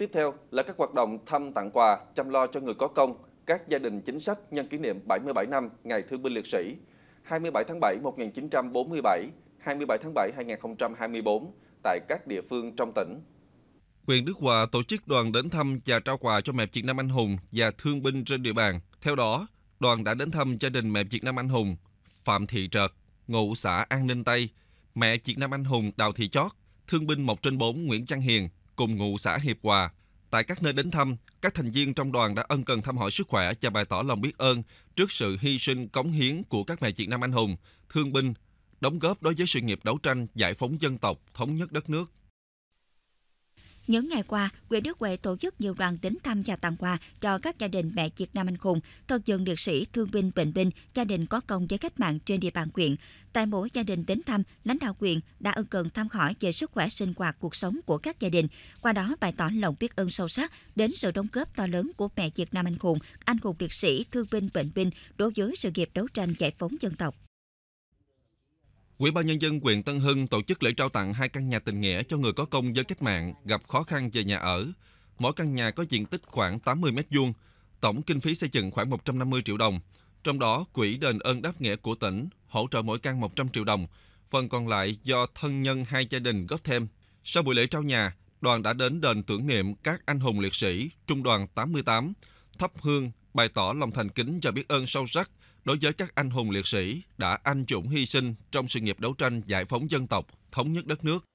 Tiếp theo là các hoạt động thăm tặng quà, chăm lo cho người có công, các gia đình chính sách nhân kỷ niệm 77 năm Ngày Thương binh Liệt sĩ 27 tháng 7 1947, 27 tháng 7 2024 tại các địa phương trong tỉnh. Huyện Đức Hòa tổ chức đoàn đến thăm và trao quà cho mẹ Việt Nam Anh Hùng và thương binh trên địa bàn. Theo đó, đoàn đã đến thăm gia đình mẹ Việt Nam Anh Hùng Phạm Thị Trợt, ngụ xã An Ninh Tây, mẹ Việt Nam Anh Hùng Đào Thị Chót, thương binh 1 trên 4 Nguyễn Trang Hiền, cùng ngụ xã Hiệp Hòa. Tại các nơi đến thăm, các thành viên trong đoàn đã ân cần thăm hỏi sức khỏe và bày tỏ lòng biết ơn trước sự hy sinh cống hiến của các mẹ Việt Nam anh hùng, thương binh, đóng góp đối với sự nghiệp đấu tranh giải phóng dân tộc, thống nhất đất nước. Những ngày qua, huyện Đức Huệ tổ chức nhiều đoàn đến thăm và tặng quà cho các gia đình mẹ Việt Nam anh hùng, thân dân liệt sĩ, thương binh, bệnh binh, gia đình có công với cách mạng trên địa bàn huyện. Tại mỗi gia đình đến thăm, lãnh đạo huyện đã ân cần thăm hỏi về sức khỏe sinh hoạt cuộc sống của các gia đình, qua đó bày tỏ lòng biết ơn sâu sắc đến sự đóng góp to lớn của mẹ Việt Nam anh hùng, anh hùng liệt sĩ, thương binh, bệnh binh đối với sự nghiệp đấu tranh giải phóng dân tộc. Ủy ban nhân dân huyện Tân Hưng tổ chức lễ trao tặng hai căn nhà tình nghĩa cho người có công với cách mạng gặp khó khăn về nhà ở. Mỗi căn nhà có diện tích khoảng 80 m2, tổng kinh phí xây dựng khoảng 150 triệu đồng. Trong đó, quỹ đền ơn đáp nghĩa của tỉnh hỗ trợ mỗi căn 100 triệu đồng, phần còn lại do thân nhân hai gia đình góp thêm. Sau buổi lễ trao nhà, đoàn đã đến đền tưởng niệm các anh hùng liệt sĩ Trung đoàn 88, thắp hương bày tỏ lòng thành kính và biết ơn sâu sắc đối với các anh hùng liệt sĩ đã anh dũng hy sinh trong sự nghiệp đấu tranh giải phóng dân tộc, thống nhất đất nước